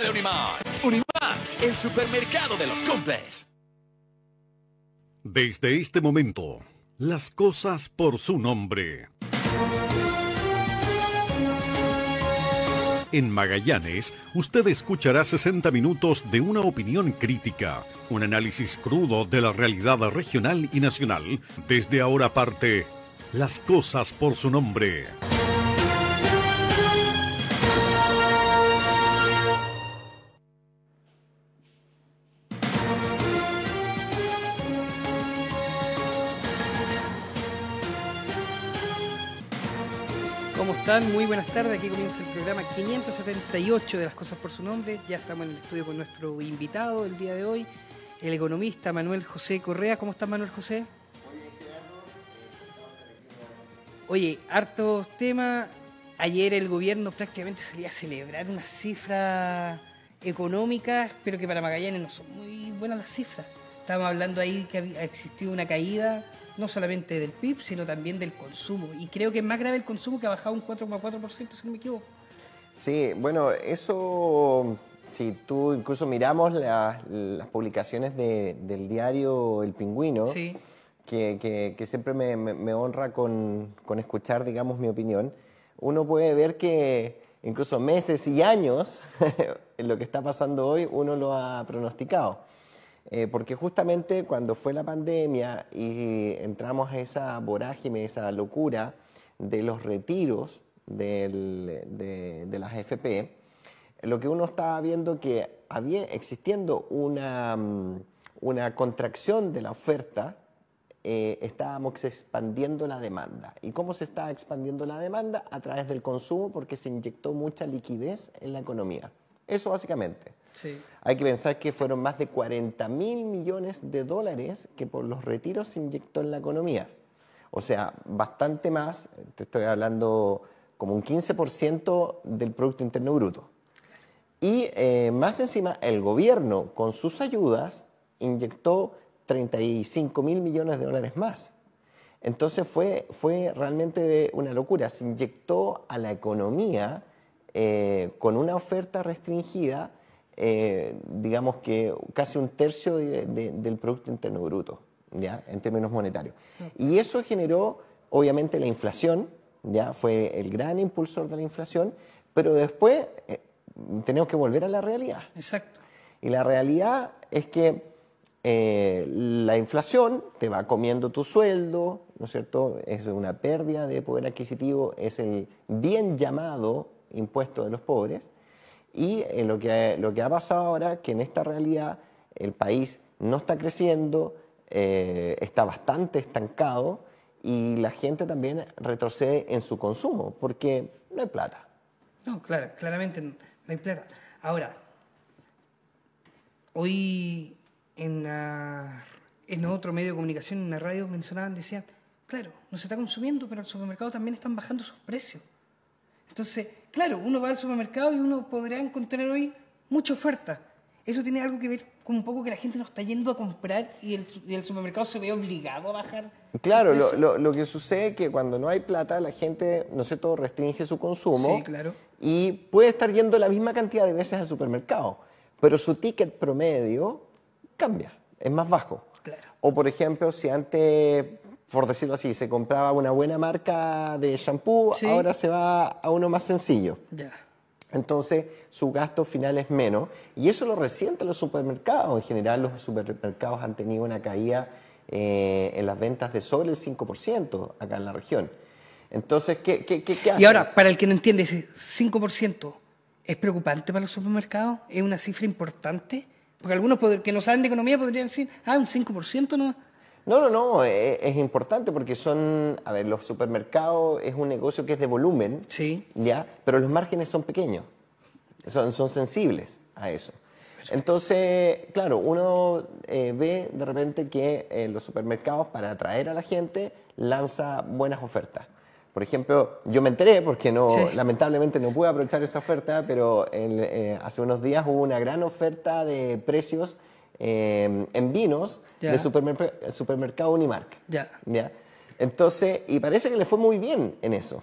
de Unimac. el supermercado de los cumples. Desde este momento, las cosas por su nombre. En Magallanes, usted escuchará 60 minutos de una opinión crítica, un análisis crudo de la realidad regional y nacional. Desde ahora parte, las cosas por su nombre. Muy buenas tardes. Aquí comienza el programa 578 de Las Cosas por su Nombre. Ya estamos en el estudio con nuestro invitado el día de hoy, el economista Manuel José Correa. ¿Cómo estás, Manuel José? Oye, hartos temas. Ayer el gobierno prácticamente salía a celebrar una cifra económica Espero que para Magallanes no son muy buenas las cifras. Estábamos hablando ahí que ha existido una caída no solamente del PIB, sino también del consumo. Y creo que es más grave el consumo que ha bajado un 4,4%, si no me equivoco. Sí, bueno, eso, si tú incluso miramos las publicaciones del diario El Pingüino, que, que, siempre me, honra con, con, escuchar, digamos, mi opinión, uno puede ver que incluso meses y años, lo que está pasando hoy, uno lo ha pronosticado. Eh, porque justamente cuando fue la pandemia y entramos a esa vorágine, esa locura de los retiros de, de, las FP, lo que uno estaba viendo que había existiendo una, mm, contracción de la oferta, eh, estábamos expandiendo la demanda. ¿Y cómo se está expandiendo la demanda? A través del consumo, porque se inyectó mucha liquidez en la economía. Eso básicamente. Hay que pensar que fueron más de 40 mil millones de dólares que por los retiros se inyectó en la economía. O sea, bastante más, te estoy hablando como un 15% del Producto Interno Bruto. Y eh, más encima, el gobierno con sus ayudas inyectó 35 mil millones de dólares más. Entonces fue, realmente una locura. Se inyectó a la economía eh, con una oferta restringida eh, digamos que casi un tercio del Producto Interno Bruto, ¿ya? en términos monetarios. Y eso generó, obviamente, la inflación, ¿ya? fue el gran impulsor de la inflación, pero después eh, tenemos que volver a la realidad. Exacto. Y la realidad es que eh, la inflación te va comiendo tu sueldo, ¿no es cierto? Es una pérdida de poder adquisitivo, es el bien llamado impuesto de los pobres. Y eh, lo, que, lo que ha pasado ahora que en esta realidad el país no está creciendo, eh, está bastante estancado y la gente también retrocede en su consumo porque no hay plata. No, claro, claramente no hay plata. Ahora, hoy en, otro medio de comunicación, en la radio, mencionaban, decían, claro, no se está consumiendo, pero el supermercado también están bajando sus precios. Entonces, claro, uno va al supermercado y uno podrá encontrar hoy mucha oferta. Eso tiene algo que ver con un poco que la gente no está yendo a comprar y el, supermercado se ve obligado a bajar. Claro, lo, lo, que sucede es que cuando no hay plata, la gente, no sé, todo restringe su consumo. Sí, claro. Y puede estar yendo la misma cantidad de veces al supermercado, pero su ticket promedio cambia, es más bajo. Claro. O por ejemplo, si antes por decirlo así, se compraba una buena marca de shampoo, ahora se va a uno más sencillo. Entonces, su gasto final es menos. Y eso lo resienten los supermercados. En general, los supermercados han tenido una caída eh, en las ventas de sobre el 5% acá en la región. Entonces, ¿qué, Y ahora, para el que no entiende, ese 5% es preocupante para los supermercados, es una cifra importante. Porque algunos que no saben de economía podrían decir, ah, un 5% no no, no, no, eh, es, importante porque son, a ver, los supermercados es un negocio que es de volumen, sí. ¿ya? Pero los márgenes son pequeños, son, son sensibles a eso. Entonces, claro, uno eh, ve de repente que eh, los supermercados para atraer a la gente lanza buenas ofertas. Por ejemplo, yo me enteré porque no, lamentablemente no pude aprovechar esa oferta, pero hace unos días hubo una gran oferta de precios Em, en vinos de supermercado Unimarca. Ya. Entonces, y parece que le fue muy bien en eso.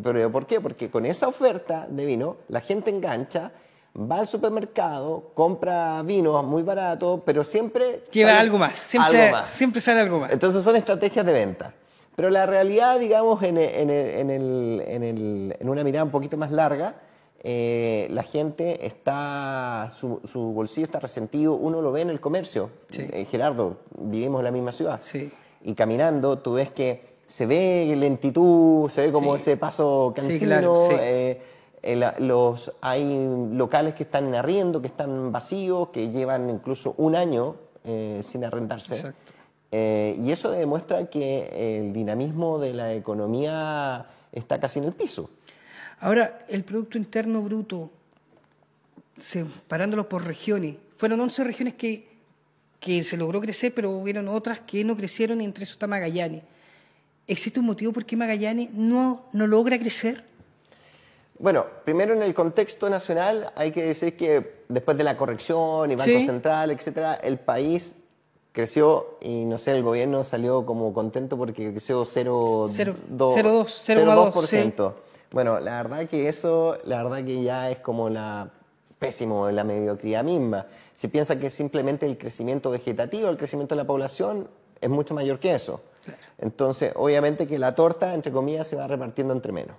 ¿Pero por qué? Porque con esa oferta de vino, la gente engancha, va al supermercado, compra vino muy barato, pero siempre... Lleva algo más, siempre, siempre sale algo más. Entonces son estrategias de venta. Pero la realidad, digamos, en, en, una mirada un poquito más larga, eh, la gente está, su, bolsillo está resentido, uno lo ve en el comercio. Eh, Gerardo, vivimos en la misma ciudad. Sí. Y caminando, tú ves que se ve lentitud, se ve como ese paso cansino. Eh, los, hay locales que están en arriendo, que están vacíos, que llevan incluso un año sin arrendarse. y eso demuestra que el dinamismo de la economía está casi en el piso. Ahora, el Producto Interno Bruto, separándolo por regiones, fueron 11 regiones que, que se logró crecer, pero hubieron otras que no crecieron, y entre eso está Magallanes. ¿Existe un motivo por qué Magallanes no, no logra crecer? Bueno, primero en el contexto nacional hay que decir que después de la corrección y Banco Central, etc., el país creció y no sé, el gobierno salió como contento porque creció 0,2%. Bueno, la verdad que eso, la verdad que ya es como la pésimo, la mediocridad misma. Si piensa que simplemente el crecimiento vegetativo, el crecimiento de la población, es mucho mayor que eso. Entonces, obviamente que la torta, entre comillas, se va repartiendo entre menos.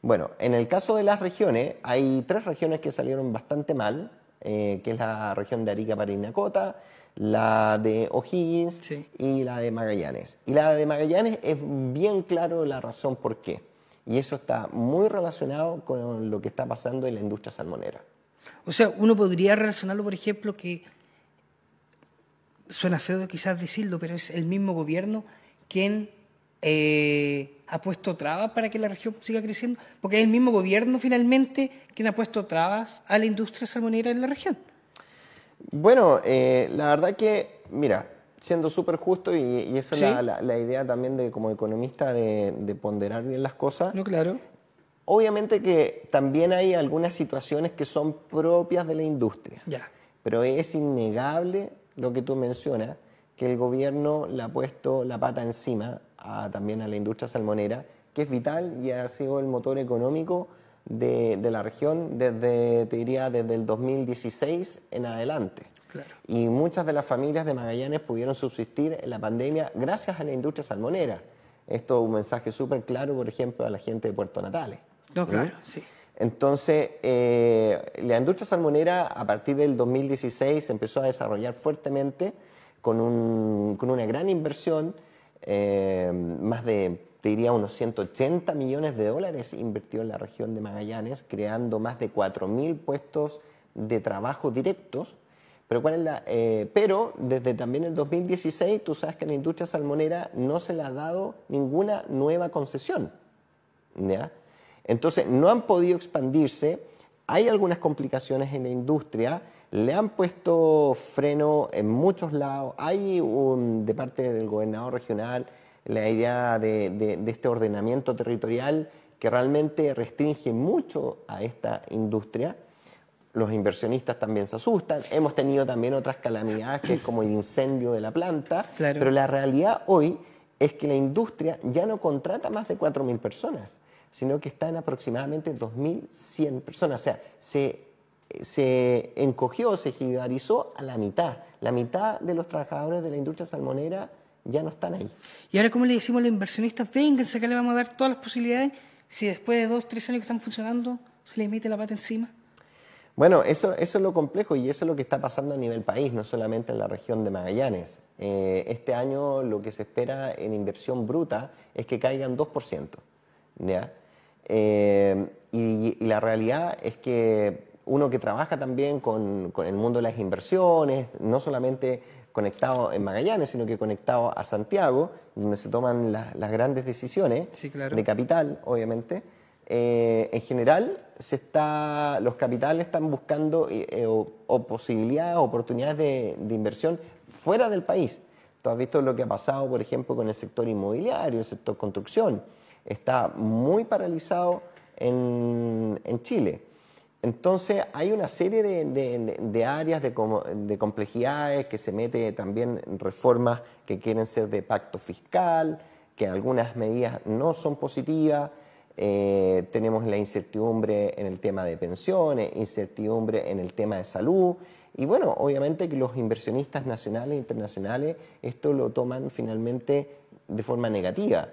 Bueno, en el caso de las regiones, hay tres regiones que salieron bastante mal, eh, que es la región de Arica Parinacota, la de O'Higgins y la de Magallanes. Y la de Magallanes es bien claro la razón por qué. Y eso está muy relacionado con lo que está pasando en la industria salmonera. O sea, uno podría relacionarlo, por ejemplo, que suena feo quizás decirlo, pero es el mismo gobierno quien eh, ha puesto trabas para que la región siga creciendo, porque es el mismo gobierno finalmente quien ha puesto trabas a la industria salmonera en la región. Bueno, eh, la verdad que, mira, siendo súper justo y, esa es la, idea también de como economista de, ponderar bien las cosas. No, claro. Obviamente que también hay algunas situaciones que son propias de la industria. Ya. Pero es innegable lo que tú mencionas, que el gobierno le ha puesto la pata encima también a la industria salmonera, que es vital y ha sido el motor económico de, la región desde, te diría, desde el 2016 en adelante. Y muchas de las familias de Magallanes pudieron subsistir en la pandemia gracias a la industria salmonera. Esto es un mensaje súper claro, por ejemplo, a la gente de Puerto Natales. ¿Mm? claro, sí. Entonces, eh, la industria salmonera a partir del 2016 empezó a desarrollar fuertemente con, una gran inversión, eh, más de, te diría, unos 180 millones de dólares invirtió en la región de Magallanes, creando más de 4.000 puestos de trabajo directos eh, pero, desde también el 2016 tú sabes que la industria salmonera no se le ha dado ninguna nueva concesión. Entonces no han podido expandirse, hay algunas complicaciones en la industria, le han puesto freno en muchos lados, hay un, de parte del gobernador regional la idea de este ordenamiento territorial que realmente restringe mucho a esta industria los inversionistas también se asustan. Hemos tenido también otras calamidades, que como el incendio de la planta. Pero la realidad hoy es que la industria ya no contrata más de 4.000 personas, sino que está en aproximadamente 2.100 personas. O sea, se, se encogió, se jibarizó a la mitad. La mitad de los trabajadores de la industria salmonera ya no están ahí. Y ahora, ¿cómo le decimos a los inversionistas? Vénganse, acá le vamos a dar todas las posibilidades. Si después de dos, tres años que están funcionando, se les mete la pata encima. Bueno, eso, es lo complejo y eso es lo que está pasando a nivel país, no solamente en la región de Magallanes. Eh, este año lo que se espera en inversión bruta es que caigan 2%. Eh, y, la realidad es que uno que trabaja también con, el mundo de las inversiones, no solamente conectado en Magallanes, sino que conectado a Santiago, donde se toman las grandes decisiones de capital, obviamente. Eh, en general los capitales están buscando eh, eh, posibilidades, oportunidades de, inversión fuera del país. Tú has visto lo que ha pasado, por ejemplo, con el sector inmobiliario, el sector construcción. Está muy paralizado en, Chile. Entonces hay una serie de, áreas de, complejidades que se mete también en reformas que quieren ser de pacto fiscal, que algunas medidas no son positivas. Eh, tenemos la incertidumbre en el tema de pensiones, incertidumbre en el tema de salud. Y bueno, obviamente que los inversionistas nacionales e internacionales esto lo toman finalmente de forma negativa.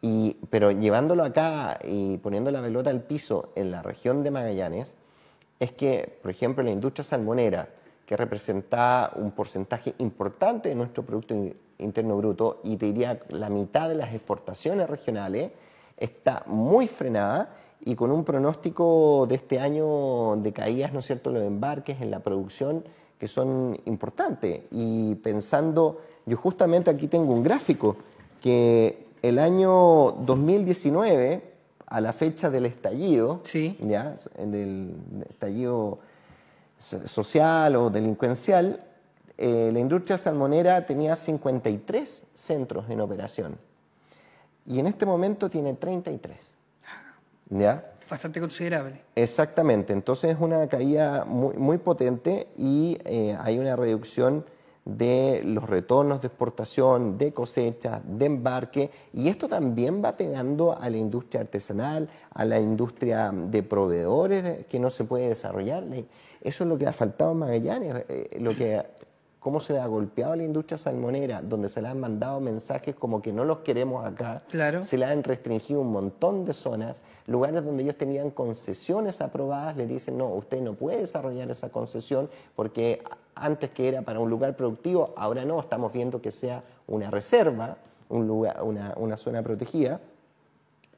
Y, pero llevándolo acá y poniendo la pelota al piso en la región de Magallanes, es que, por ejemplo, la industria salmonera, que representa un porcentaje importante de nuestro Producto Interno Bruto y te diría la mitad de las exportaciones regionales, está muy frenada y con un pronóstico de este año de caídas, ¿no es cierto?, los embarques en la producción que son importantes. Y pensando, yo justamente aquí tengo un gráfico que el año 2019, a la fecha del estallido, del estallido social o delincuencial, eh, la industria salmonera tenía 53 centros en operación y en este momento tiene 33. Ah, ¿Ya? Bastante considerable. Exactamente, entonces es una caída muy, muy potente y eh, hay una reducción de los retornos de exportación, de cosecha, de embarque, y esto también va pegando a la industria artesanal, a la industria de proveedores que no se puede desarrollar. Eso es lo que ha faltado en Magallanes, eh, lo que cómo se le ha golpeado a la industria salmonera, donde se le han mandado mensajes como que no los queremos acá, se le han restringido un montón de zonas, lugares donde ellos tenían concesiones aprobadas, le dicen, no, usted no puede desarrollar esa concesión porque antes que era para un lugar productivo, ahora no, estamos viendo que sea una reserva, un lugar, una, zona protegida.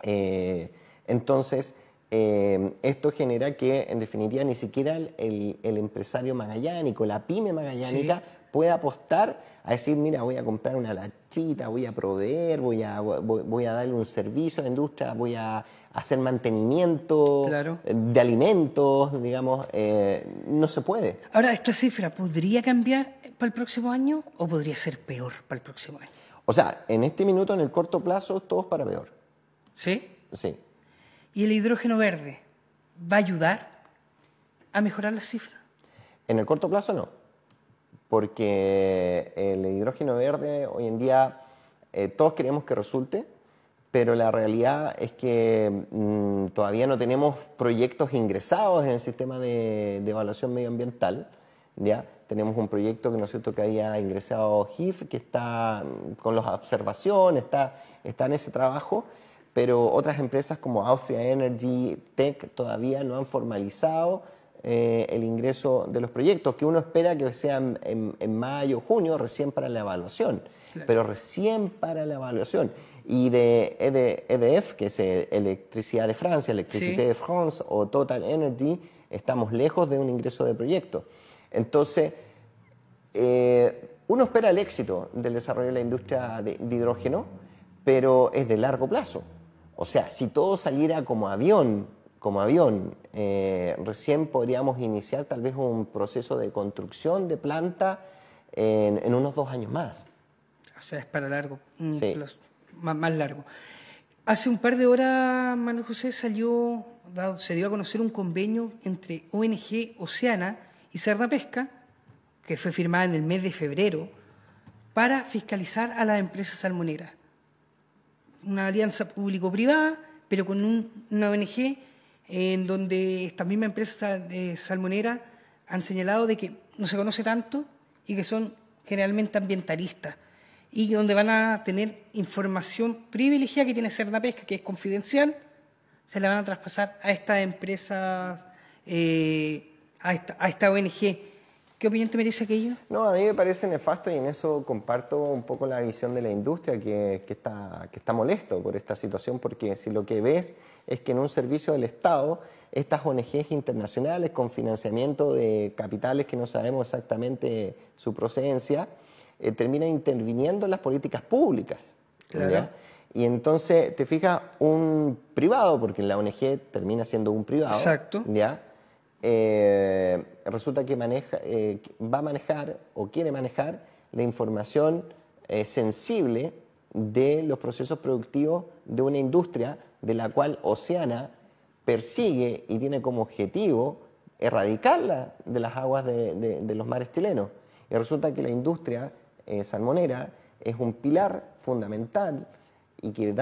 Eh, entonces, Em, esto genera que, en definitiva, ni siquiera el, empresario magallánico, la pyme magallánica, pueda apostar a decir, mira, voy a comprar una lachita, voy a proveer, voy a, voy, a darle un servicio a la industria, voy a hacer mantenimiento de alimentos, digamos, eh, no se puede. Ahora, ¿esta cifra podría cambiar para el próximo año o podría ser peor para el próximo año? O sea, en este minuto, en el corto plazo, todo es para peor. ¿Sí? Sí. ¿Y el hidrógeno verde va a ayudar a mejorar las cifras? En el corto plazo no, porque el hidrógeno verde hoy en día eh, todos queremos que resulte, pero la realidad es que mm, todavía no tenemos proyectos ingresados en el sistema de, evaluación medioambiental. ¿ya? Tenemos un proyecto que, ¿no es cierto? que había ingresado GIF, que está mm, con las observaciones, está, está en ese trabajo, pero otras empresas como Austria Energy, Tech, todavía no han formalizado eh, el ingreso de los proyectos, que uno espera que sean en, mayo, junio, recién para la evaluación, pero recién para la evaluación. Y de EDF, e que es Electricidad de Francia, Electricité de France o Total Energy, estamos lejos de un ingreso de proyecto. Entonces, eh, uno espera el éxito del desarrollo de la industria de hidrógeno, pero es de largo plazo. O sea, si todo saliera como avión, como avión, eh, recién podríamos iniciar tal vez un proceso de construcción de planta en, unos dos años más. O sea, es para largo, más, largo. Hace un par de horas, Manuel José, salió, se dio a conocer un convenio entre ONG Oceana y Cerra Pesca, que fue firmada en el mes de febrero, para fiscalizar a las empresas salmoneras una alianza público-privada, pero con una ONG eh, en donde estas mismas empresas de eh, salmonera han señalado de que no se conoce tanto y que son generalmente ambientalistas y donde van a tener información privilegiada que tiene Cerna Pesca, que es confidencial, se la van a traspasar a esta empresa eh, a esta ONG. ¿Qué opinión te merece aquello? No, a mí me parece nefasto y en eso comparto un poco la visión de la industria que, está, molesto por esta situación, porque si lo que ves es que en un servicio del Estado, estas ONGs internacionales con financiamiento de capitales que no sabemos exactamente su procedencia, eh, terminan interviniendo en las políticas públicas. Claro. Y entonces, te fijas, un privado, porque la ONG termina siendo un privado. Exacto. Eh, resulta que maneja, eh, va a manejar o quiere manejar la información eh, sensible de los procesos productivos de una industria de la cual Oceana persigue y tiene como objetivo erradicarla de las aguas de, los mares chilenos. Y resulta que la industria eh, salmonera es un pilar fundamental y que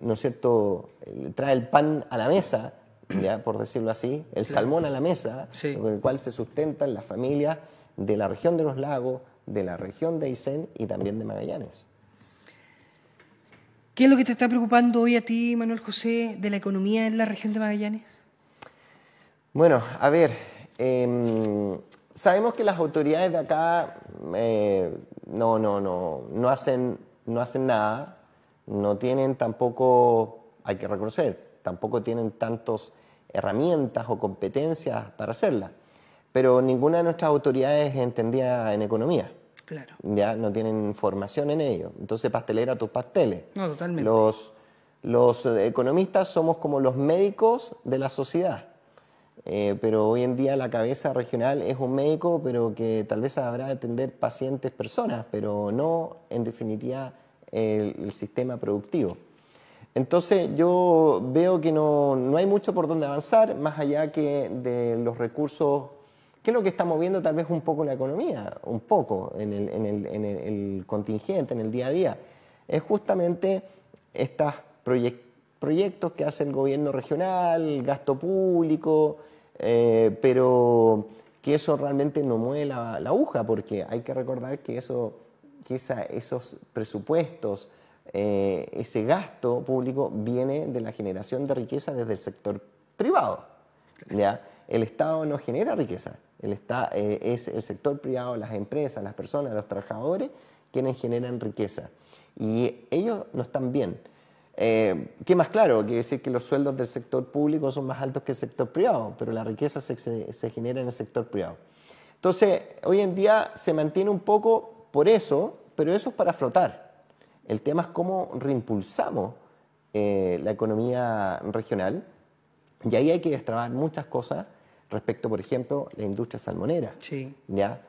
¿no es cierto?, trae el pan a la mesa ya mm. por decirlo así, el salmón a la mesa, con el cual se sustentan las familias de la región de los lagos, de la región de Aysén y también de Magallanes. ¿Qué es lo que te está preocupando hoy a ti, Manuel José, de la economía en la región de Magallanes? Bueno, a ver, em, sabemos que las autoridades de acá eh, no, no, no, no hacen, no hacen nada, no tienen tampoco, hay que reconocer, tampoco tienen tantas herramientas o competencias para hacerla. Pero ninguna de nuestras autoridades entendía en economía. Claro. Ya no tienen formación en ello. Entonces, pastelera tus pasteles. No, totalmente. Los, economistas somos como los médicos de la sociedad. Eh, pero hoy en día la cabeza regional es un médico, pero que tal vez habrá de atender pacientes, personas, pero no en definitiva el sistema productivo. Entonces yo veo que no, hay mucho por dónde avanzar, más allá que de los recursos, que es lo que está moviendo tal vez un poco la economía, un poco en el, contingente, en el día a día, es justamente estos proyectos que hace el gobierno regional, gasto público, eh, pero que eso realmente no mueve la, aguja, porque hay que recordar que, eso, esos presupuestos, eh, ese gasto público viene de la generación de riqueza desde el sector privado. ¿ya? El Estado no genera riqueza, el está, eh, es el sector privado, las empresas, las personas, los trabajadores quienes generan riqueza. Y ellos no están bien. Eh, ¿Qué más claro? Que decir que los sueldos del sector público son más altos que el sector privado, pero la riqueza se, se genera en el sector privado. Entonces, hoy en día se mantiene un poco por eso, pero eso es para flotar. El tema es cómo reimpulsamos eh, la economía regional y ahí hay que destrabar muchas cosas respecto, por ejemplo, la industria salmonera. Sí. ¿ya?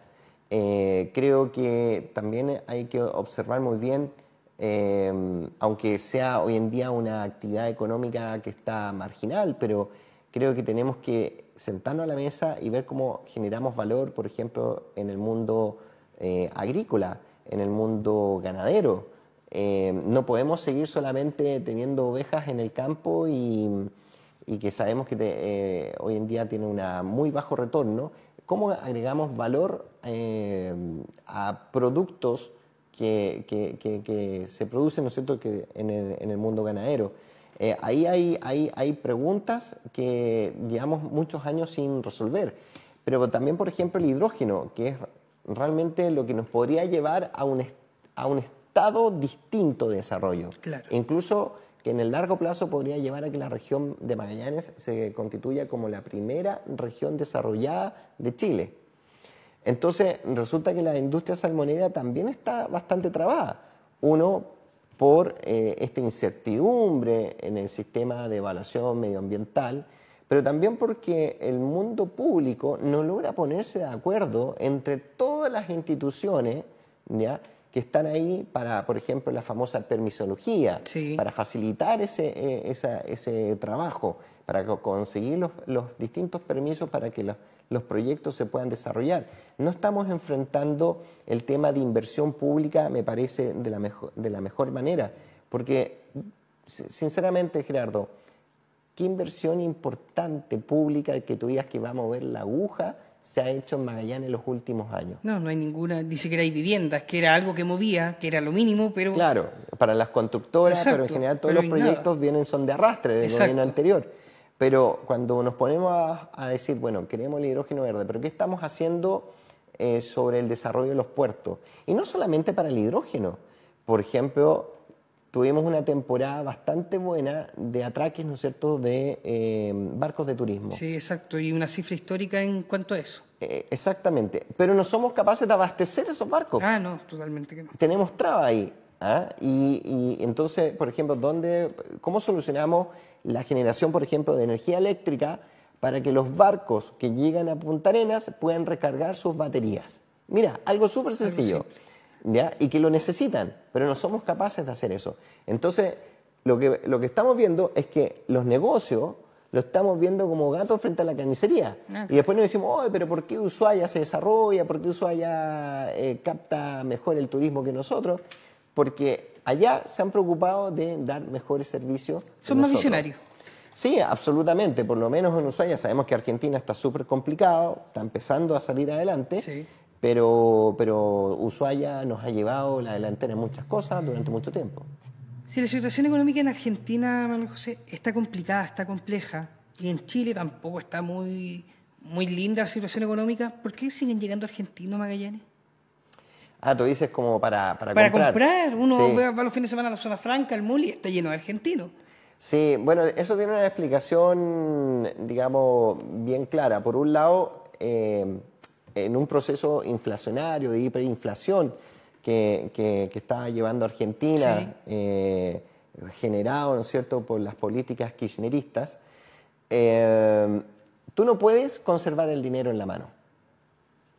Eh, creo que también hay que observar muy bien, em, aunque sea hoy en día una actividad económica que está marginal, pero creo que tenemos que sentarnos a la mesa y ver cómo generamos valor, por ejemplo, en el mundo eh, agrícola, en el mundo ganadero, eh, no podemos seguir solamente teniendo ovejas en el campo y, que sabemos que eh, hoy en día tiene un muy bajo retorno. ¿Cómo agregamos valor eh, a productos que, que, que, se producen ¿no Que en, el, mundo ganadero? ahí hay, hay, hay preguntas que llevamos muchos años sin resolver. Pero también, por ejemplo, el hidrógeno, que es realmente lo que nos podría llevar a un, a un estado estado distinto de desarrollo. Incluso que en el largo plazo podría llevar a que la región de Magallanes se constituya como la primera región desarrollada de Chile. Entonces, resulta que la industria salmonera también está bastante trabada. Uno, por eh, esta incertidumbre en el sistema de evaluación medioambiental, pero también porque el mundo público no logra ponerse de acuerdo entre todas las instituciones ¿ya? que están ahí para, por ejemplo, la famosa permisología, para facilitar ese, e, trabajo, para conseguir los, distintos permisos para que los, proyectos se puedan desarrollar. No estamos enfrentando el tema de inversión pública, me parece, de la mejor, de la mejor manera, porque, sinceramente, Gerardo, ¿qué inversión importante pública que tú digas que va a mover la aguja? se ha hecho en Magallanes en los últimos años. No, no hay ninguna, que que hay viviendas, que era algo que movía, que era lo mínimo, pero... Claro, para las constructoras, pero en general todos los proyectos vienen, son de arrastre del gobierno anterior. Pero cuando nos ponemos a, decir, bueno, queremos el hidrógeno verde, pero ¿qué estamos haciendo eh, sobre el desarrollo de los puertos? Y no solamente para el hidrógeno. Por ejemplo, tuvimos una temporada bastante buena de atraques, ¿no es cierto?, de eh, barcos de turismo. Sí, exacto, y una cifra histórica en cuanto a eso. Eh, exactamente, pero no somos capaces de abastecer esos barcos. Ah, no, totalmente que no. Tenemos traba ahí. ¿ah? Y, entonces, por ejemplo, ¿dónde, ¿cómo solucionamos la generación, por ejemplo, de energía eléctrica para que los barcos que llegan a Punta Arenas puedan recargar sus baterías? Mira, algo súper sencillo. Y que lo necesitan, pero no somos capaces de hacer eso. Entonces, lo que, lo que estamos viendo es que los negocios lo estamos viendo como gatos frente a la carnicería. Ah, y después nos decimos, pero ¿por qué Ushuaia se desarrolla? ¿Por qué Ushuaia eh, capta mejor el turismo que nosotros? Porque allá se han preocupado de dar mejores servicios. Son más visionarios. Sí, absolutamente. Por lo menos en Ushuaia sabemos que Argentina está súper complicado, está empezando a salir adelante. Sí. Pero, pero Ushuaia nos ha llevado la delantera en muchas cosas durante mucho tiempo. Si la situación económica en Argentina, Manuel José, está complicada, está compleja. Y en Chile tampoco está muy, muy linda la situación económica. ¿Por qué siguen llegando argentinos, Magallanes? Ah, tú dices como para, para, para comprar. Uno va, los fines de semana a la zona franca, el Muli, está lleno de argentinos. Sí, bueno, eso tiene una explicación, digamos, bien clara. Por un lado, eh, en un proceso inflacionario, de hiperinflación que, que, estaba llevando Argentina, eh, generado, ¿no es cierto?, por las políticas kirchneristas, eh, tú no puedes conservar el dinero en la mano,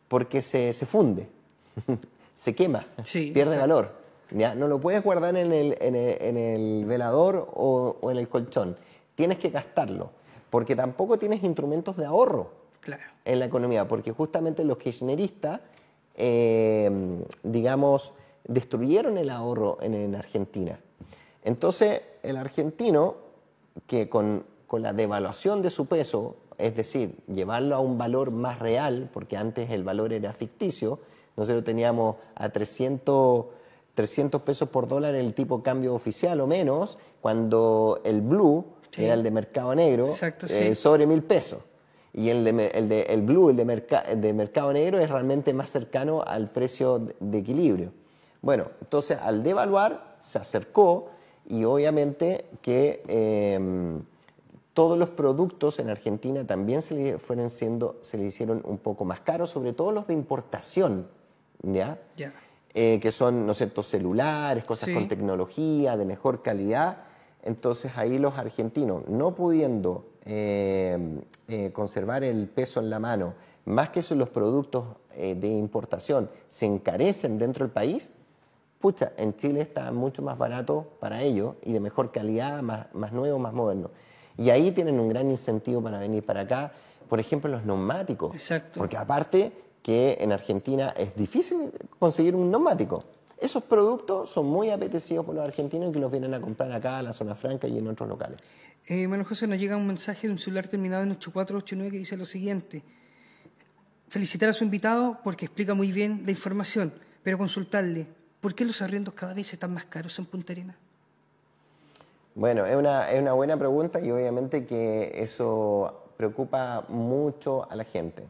porque se, se funde, se quema, pierde valor. No lo puedes guardar en el, en velador o, o en el colchón. Tienes que gastarlo, porque tampoco tienes instrumentos de ahorro. Claro en la economía, porque justamente los kirchneristas, em, digamos, destruyeron el ahorro en, Argentina. Entonces, el argentino, que con, la devaluación de su peso, es decir, llevarlo a un valor más real, porque antes el valor era ficticio, nosotros teníamos a 300, 300 pesos por dólar el tipo de cambio oficial o menos, cuando el blue, era el de mercado negro, eh, sobre mil pesos. Y el de, el de el blue, el de, de mercado negro, es realmente más cercano al precio de equilibrio. Bueno, entonces al devaluar se acercó y obviamente que em, todos los productos en Argentina también se le, fueron siendo, se le hicieron un poco más caros, sobre todo los de importación, ¿ya? ya eh, que son, ¿no es cierto?, celulares, cosas con tecnología, de mejor calidad. Entonces ahí los argentinos, no pudiendo eh, eh, conservar el peso en la mano, más que eso los productos eh, de importación se encarecen dentro del país, pucha, en Chile está mucho más barato para ello y de mejor calidad, más, más nuevo, más moderno. Y ahí tienen un gran incentivo para venir para acá, por ejemplo, los neumáticos. Exacto. Porque aparte que en Argentina es difícil conseguir un neumático. Esos productos son muy apetecidos por los argentinos que los vienen a comprar acá, a la zona franca y en otros locales. Eh, José, nos llega un mensaje de un celular terminado en 8489 que dice lo siguiente. Felicitar a su invitado porque explica muy bien la información, pero consultarle, ¿por qué los arriendos cada vez están más caros en Punta Arenas? Bueno, es una buena pregunta y obviamente que eso preocupa mucho a la gente.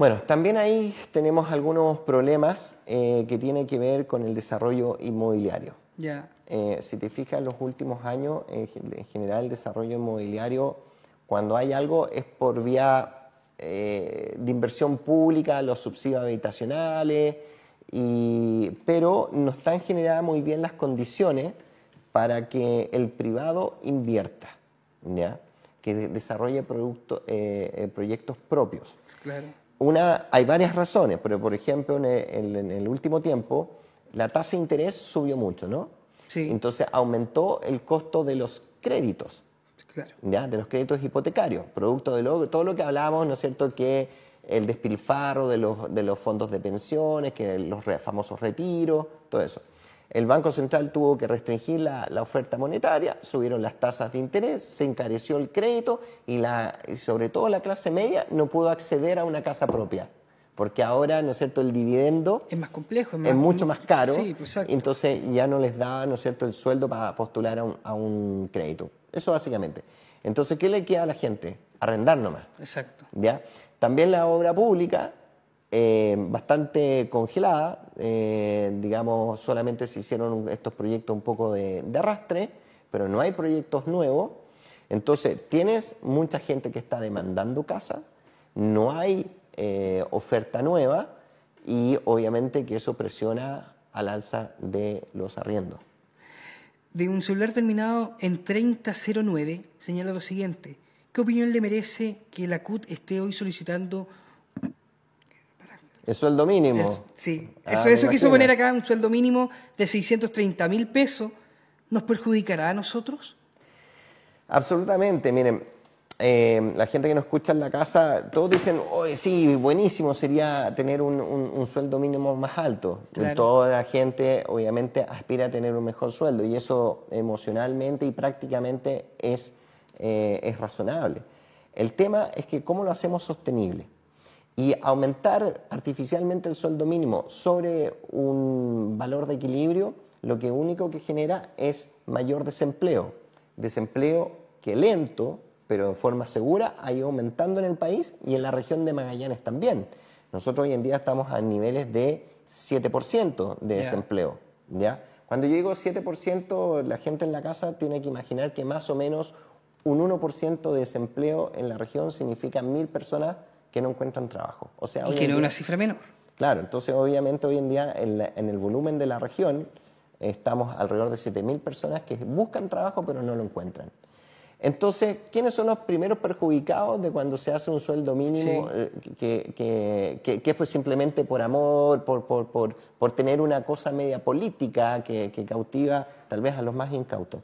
Bueno, también ahí tenemos algunos problemas eh, que tienen que ver con el desarrollo inmobiliario. Ya. Eh, si te fijas, en los últimos años, en general, el desarrollo inmobiliario, cuando hay algo, es por vía eh, de inversión pública, los subsidios habitacionales, y, pero no están generadas muy bien las condiciones para que el privado invierta. ¿ya? que desarrolle producto, proyectos propios. Claro una, hay varias razones, pero por ejemplo, en el, último tiempo, la tasa de interés subió mucho, ¿no? Sí. Entonces aumentó el costo de los créditos, de los créditos hipotecarios, producto de todo lo que hablábamos, ¿no es cierto?, que el despilfarro de los, fondos de pensiones, que los famosos retiros, todo eso. El Banco Central tuvo que restringir la, oferta monetaria, subieron las tasas de interés, se encareció el crédito y, la, sobre todo la clase media no pudo acceder a una casa propia porque ahora, ¿no es cierto?, el dividendo... Es más complejo, es, mucho más caro. Pues, entonces ya no les da, ¿no es cierto?, el sueldo para postular a un, a un, crédito. Eso básicamente. Entonces, ¿qué le queda a la gente? Arrendar nomás. Exacto. ¿Ya? También la obra pública, eh, bastante congelada, eh, digamos, solamente se hicieron estos proyectos un poco de, arrastre, pero no hay proyectos nuevos. Entonces, tienes mucha gente que está demandando casas, no hay eh, oferta nueva y obviamente que eso presiona al alza de los arriendos. De un celular terminado en 3009 señala lo siguiente. ¿Qué opinión le merece que la CUT esté hoy solicitando ¿El sueldo mínimo? sí. Ah, eso, eso quiso poner acá un sueldo mínimo de 630 mil pesos. ¿Nos perjudicará a nosotros? Absolutamente. Miren, eh, la gente que nos escucha en la casa, todos dicen, sí, buenísimo sería tener un, sueldo mínimo más alto. Toda la gente obviamente aspira a tener un mejor sueldo y eso emocionalmente y prácticamente es, eh, es razonable. El tema es que cómo lo hacemos sostenible. Y aumentar artificialmente el sueldo mínimo sobre un valor de equilibrio lo que único que genera es mayor desempleo. Desempleo que lento, pero de forma segura, ha ido aumentando en el país y en la región de Magallanes también. Nosotros hoy en día estamos a niveles de 7% de desempleo. ¿ya? Cuando yo digo 7%, la gente en la casa tiene que imaginar que más o menos un 1% de desempleo en la región significa mil personas que no encuentran trabajo. O sea, y que no es una cifra menor. Claro, entonces obviamente hoy en día en, el volumen de la región estamos alrededor de 7.000 personas que buscan trabajo pero no lo encuentran. Entonces, ¿quiénes son los primeros perjudicados de cuando se hace un sueldo mínimo eh, que, que, que, es pues simplemente por amor, por, por, por, por, tener una cosa media política que, cautiva tal vez a los más incautos?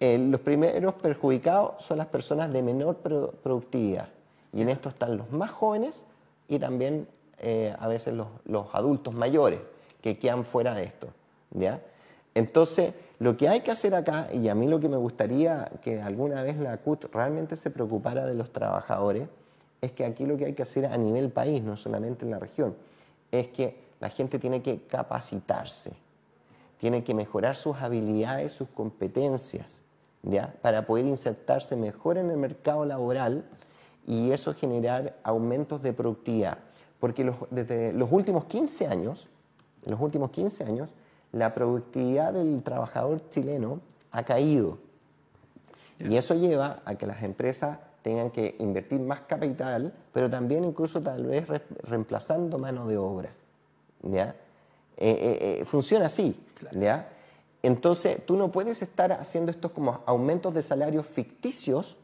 Eh, los primeros perjudicados son las personas de menor productividad. Y en esto están los más jóvenes y también eh, a veces los, adultos mayores que quedan fuera de esto. ¿ya? Entonces, lo que hay que hacer acá, y a mí lo que me gustaría que alguna vez la CUT realmente se preocupara de los trabajadores, es que aquí lo que hay que hacer a nivel país, no solamente en la región, es que la gente tiene que capacitarse, tiene que mejorar sus habilidades, sus competencias, ¿ya? para poder insertarse mejor en el mercado laboral y eso generar aumentos de productividad. Porque los, desde los últimos 15 años, en los últimos 15 años, la productividad del trabajador chileno ha caído. Y eso lleva a que las empresas tengan que invertir más capital, pero también incluso tal vez reemplazando mano de obra. ¿ya? Eh, eh, eh, funciona así. ¿ya? Entonces, tú no puedes estar haciendo estos como aumentos de salarios ficticios,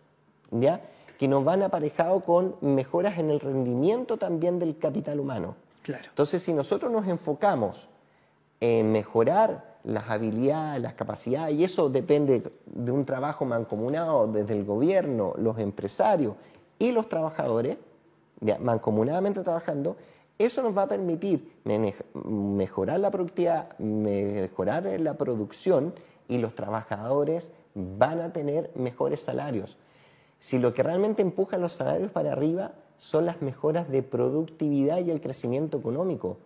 ¿ya? que nos van aparejado con mejoras en el rendimiento también del capital humano. Claro. Entonces, si nosotros nos enfocamos en mejorar las habilidades, las capacidades, y eso depende de un trabajo mancomunado desde el gobierno, los empresarios y los trabajadores, mancomunadamente trabajando, eso nos va a permitir mejorar la productividad, mejorar la producción y los trabajadores van a tener mejores salarios si lo que realmente empuja los salarios para arriba son las mejoras de productividad y el crecimiento económico.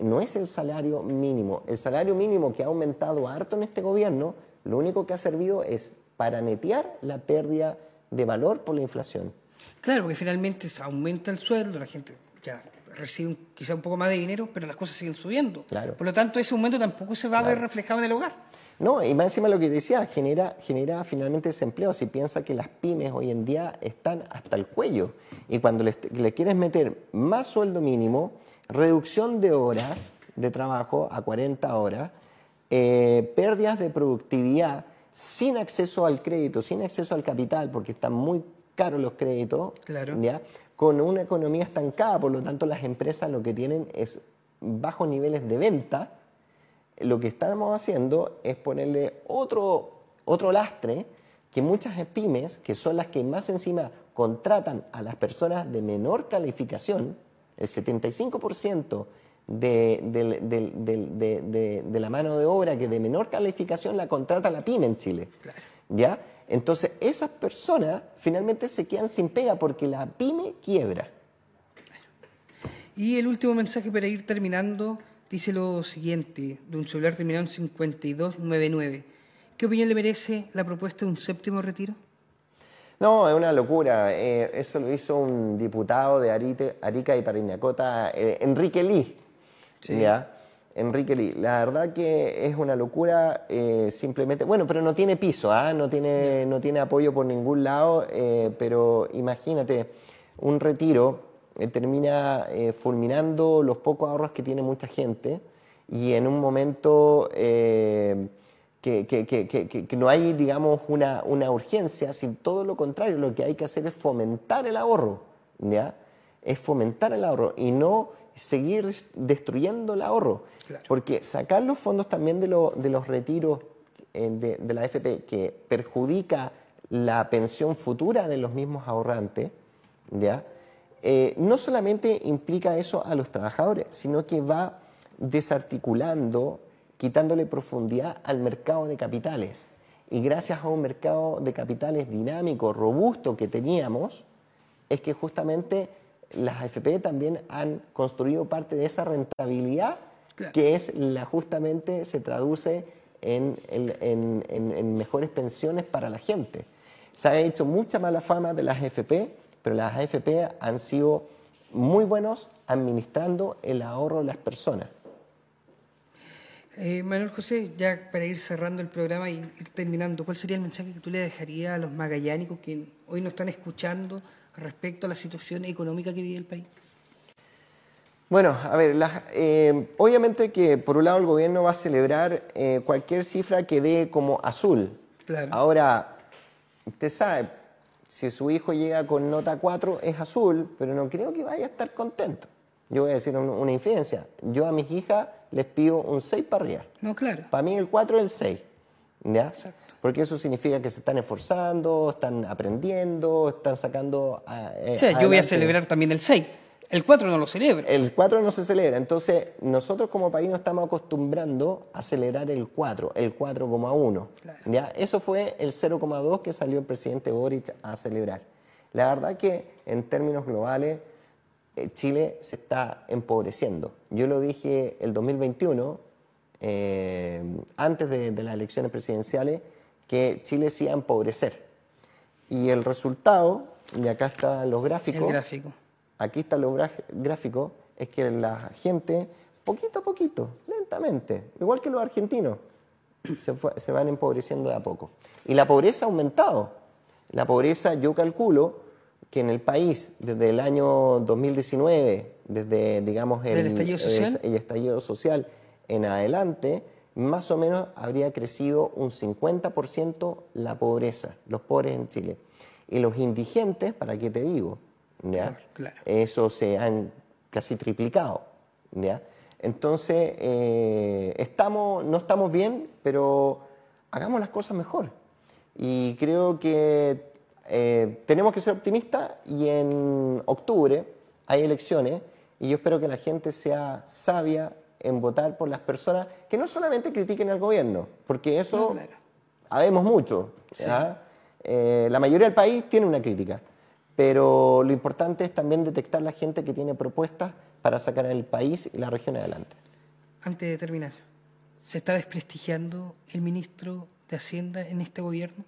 No es el salario mínimo. El salario mínimo que ha aumentado harto en este gobierno, lo único que ha servido es para netear la pérdida de valor por la inflación. Claro, porque finalmente se aumenta el sueldo, la gente ya reciben quizá un poco más de dinero, pero las cosas siguen subiendo. Por lo tanto, ese aumento tampoco se va a ver reflejado en el hogar. No, y más encima lo que decía, genera, genera finalmente desempleo. Si piensa que las pymes hoy en día están hasta el cuello y cuando le, quieres meter más sueldo mínimo, reducción de horas de trabajo a 40 horas, eh, pérdidas de productividad sin acceso al crédito, sin acceso al capital, porque están muy caros los créditos, claro con una economía estancada, por lo tanto las empresas lo que tienen es bajos niveles de venta, lo que estamos haciendo es ponerle otro, otro lastre que muchas pymes, que son las que más encima contratan a las personas de menor calificación, el 75% de, la mano de obra que de menor calificación la contrata la pyme en Chile. ¿Ya? Entonces, esas personas finalmente se quedan sin pega porque la pyme quiebra. Y el último mensaje para ir terminando dice lo siguiente, de un celular terminado en 5299. ¿Qué opinión le merece la propuesta de un séptimo retiro? No, es una locura. Eh, eso lo hizo un diputado de Arica y Parinacota, eh, Enrique Lee. Sí. Enrique Lee, la verdad que es una locura, eh, simplemente, bueno, pero no tiene piso, ¿ah? no, tiene, no tiene apoyo por ningún lado, eh, pero imagínate, un retiro eh, termina fulminando los pocos ahorros que tiene mucha gente y en un momento que, no hay, digamos, una, una urgencia, sino todo lo contrario, lo que hay que hacer es fomentar el ahorro, ¿ya? Es fomentar el ahorro y no seguir destruyendo el ahorro. Porque sacar los fondos también de, los retiros eh, de, la FP que perjudica la pensión futura de los mismos ahorrantes, ¿ya? Eh, no solamente implica eso a los trabajadores, sino que va desarticulando, quitándole profundidad al mercado de capitales. Y gracias a un mercado de capitales dinámico, robusto que teníamos, es que justamente las AFP también han construido parte de esa rentabilidad que es la justamente se traduce en, en, en, mejores pensiones para la gente. Se ha hecho mucha mala fama de las AFP, pero las AFP han sido muy buenos administrando el ahorro de las personas. Eh, Manuel José, ya para ir cerrando el programa y ir terminando, ¿cuál sería el mensaje que tú le dejarías a los magallánicos que hoy nos están escuchando? respecto a la situación económica que vive el país? Bueno, a ver, eh, obviamente que por un lado el gobierno va a celebrar eh, cualquier cifra que dé como azul. Claro. Ahora, usted sabe, si su hijo llega con nota 4 es azul, pero no creo que vaya a estar contento. Yo voy a decir una, Yo a mis hijas les pido un 6 para arriba. No, claro. Para mí el 4 es el 6. ¿Ya? Exacto porque eso significa que se están esforzando, están aprendiendo, están sacando... Ah, eh, yo voy a celebrar también el 6. El 4 no lo celebra. El 4 no se celebra. Entonces, nosotros como país nos estamos acostumbrando a celebrar el 4, el 4,1. ¿ya? Eso fue el 0,2 que salió el presidente Boric a celebrar. La verdad que en términos globales, eh, Chile se está empobreciendo. Yo lo dije el 2021, eh, antes de las elecciones presidenciales, que Chile se iba a empobrecer. Y el resultado, y acá están los gráficos, aquí están los gráficos, es que la gente, poquito a poquito, lentamente, igual que los argentinos, se, van empobreciendo de a poco. Y la pobreza ha aumentado. La pobreza, yo calculo, que en el país desde el año 2019, desde digamos el estallido social en adelante, más o menos habría crecido un 50% la pobreza, los pobres en Chile. Y los indigentes, ¿para qué te digo? Eso se han casi triplicado. Entonces, eh, estamos, no estamos bien, pero hagamos las cosas mejor. Y creo que eh, tenemos que ser optimistas y en octubre hay elecciones y yo espero que la gente sea sabia, en votar por las personas que no solamente critiquen al gobierno, porque eso no, sabemos mucho. Eh, la mayoría del país tiene una crítica, pero lo importante es también detectar la gente que tiene propuestas para sacar al país y la región adelante. Antes de terminar, ¿se está desprestigiando el ministro de Hacienda en este gobierno?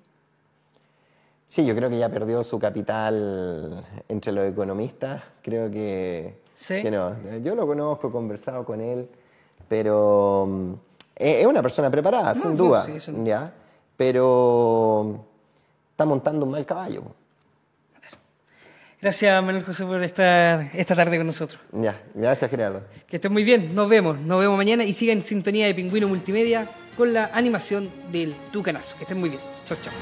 Sí, yo creo que ya perdió su capital entre los economistas. Creo que, ¿Sí? que no. Yo lo conozco, he conversado con él pero mm, es una persona preparada, sin duda. Pero mm, está montando un mal caballo. Gracias, Manuel José, por estar esta tarde con nosotros. Ya, gracias, Gerardo. Que estén muy bien, nos vemos, nos vemos mañana y sigan en sintonía de Pingüino Multimedia con la animación del Tucanazo. Que estén muy bien. Chao, chao.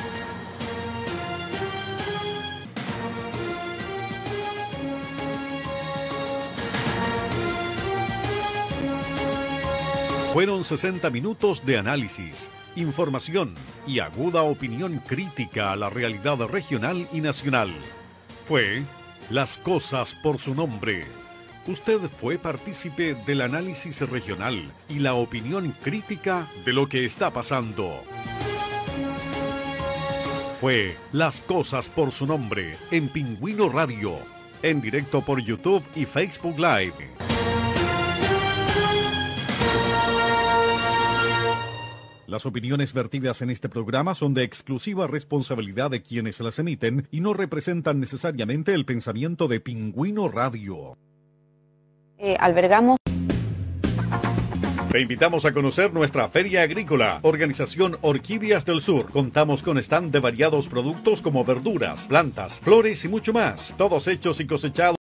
Fueron 60 minutos de análisis, información y aguda opinión crítica a la realidad regional y nacional. Fue Las Cosas por su nombre. Usted fue partícipe del análisis regional y la opinión crítica de lo que está pasando. Fue Las Cosas por su nombre en Pingüino Radio, en directo por YouTube y Facebook Live. Las opiniones vertidas en este programa son de exclusiva responsabilidad de quienes las emiten y no representan necesariamente el pensamiento de Pingüino Radio. Eh, albergamos. Te invitamos a conocer nuestra Feria Agrícola, Organización Orquídeas del Sur. Contamos con stand de variados productos como verduras, plantas, flores y mucho más, todos hechos y cosechados.